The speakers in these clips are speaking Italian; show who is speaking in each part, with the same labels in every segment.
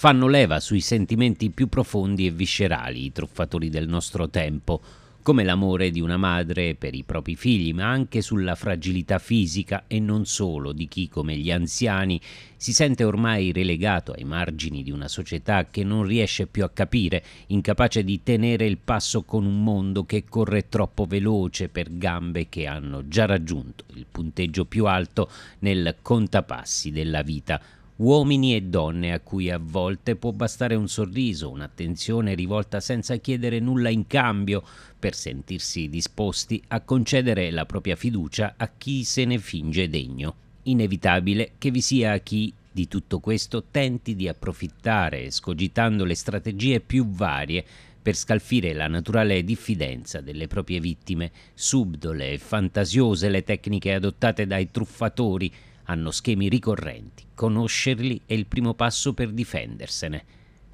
Speaker 1: fanno leva sui sentimenti più profondi e viscerali, i truffatori del nostro tempo, come l'amore di una madre per i propri figli, ma anche sulla fragilità fisica e non solo di chi, come gli anziani, si sente ormai relegato ai margini di una società che non riesce più a capire, incapace di tenere il passo con un mondo che corre troppo veloce per gambe che hanno già raggiunto il punteggio più alto nel contapassi della vita uomini e donne a cui a volte può bastare un sorriso, un'attenzione rivolta senza chiedere nulla in cambio per sentirsi disposti a concedere la propria fiducia a chi se ne finge degno. Inevitabile che vi sia chi di tutto questo tenti di approfittare, scogitando le strategie più varie per scalfire la naturale diffidenza delle proprie vittime, subdole e fantasiose le tecniche adottate dai truffatori hanno schemi ricorrenti, conoscerli è il primo passo per difendersene,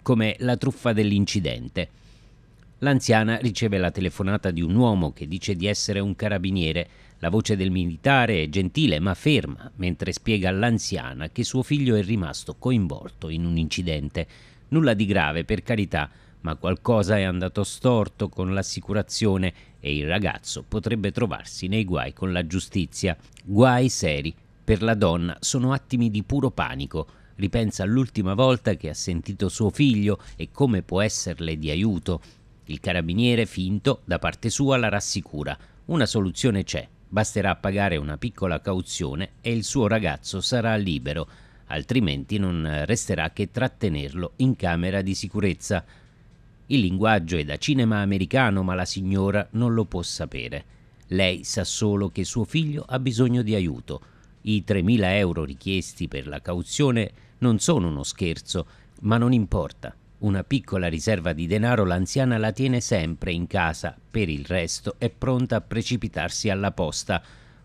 Speaker 1: come la truffa dell'incidente. L'anziana riceve la telefonata di un uomo che dice di essere un carabiniere. La voce del militare è gentile ma ferma, mentre spiega all'anziana che suo figlio è rimasto coinvolto in un incidente. Nulla di grave, per carità, ma qualcosa è andato storto con l'assicurazione e il ragazzo potrebbe trovarsi nei guai con la giustizia. Guai seri per la donna sono attimi di puro panico. Ripensa all'ultima volta che ha sentito suo figlio e come può esserle di aiuto. Il carabiniere finto, da parte sua, la rassicura. Una soluzione c'è. Basterà pagare una piccola cauzione e il suo ragazzo sarà libero, altrimenti non resterà che trattenerlo in camera di sicurezza. Il linguaggio è da cinema americano, ma la signora non lo può sapere. Lei sa solo che suo figlio ha bisogno di aiuto i 3.000 euro richiesti per la cauzione non sono uno scherzo, ma non importa. Una piccola riserva di denaro l'anziana la tiene sempre in casa, per il resto è pronta a precipitarsi alla posta.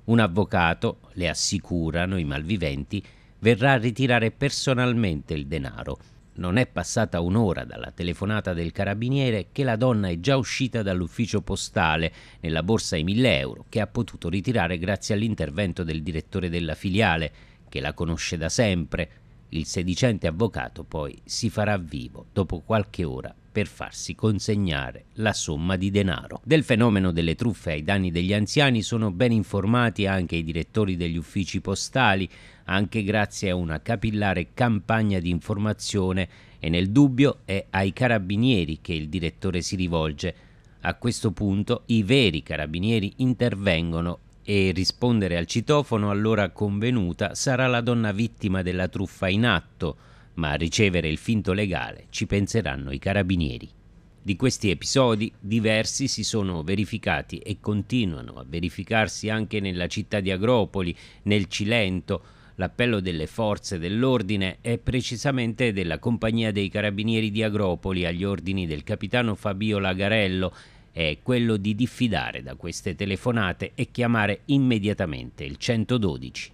Speaker 1: Un avvocato, le assicurano i malviventi, verrà a ritirare personalmente il denaro. Non è passata un'ora dalla telefonata del carabiniere che la donna è già uscita dall'ufficio postale nella borsa ai 1000 euro che ha potuto ritirare grazie all'intervento del direttore della filiale, che la conosce da sempre il sedicente avvocato poi si farà vivo dopo qualche ora per farsi consegnare la somma di denaro. Del fenomeno delle truffe ai danni degli anziani sono ben informati anche i direttori degli uffici postali, anche grazie a una capillare campagna di informazione e nel dubbio è ai carabinieri che il direttore si rivolge. A questo punto i veri carabinieri intervengono e rispondere al citofono all'ora convenuta sarà la donna vittima della truffa in atto, ma a ricevere il finto legale ci penseranno i carabinieri. Di questi episodi diversi si sono verificati e continuano a verificarsi anche nella città di Agropoli, nel Cilento. L'appello delle forze dell'ordine è precisamente della compagnia dei carabinieri di Agropoli agli ordini del capitano Fabio Lagarello è quello di diffidare da queste telefonate e chiamare immediatamente il 112.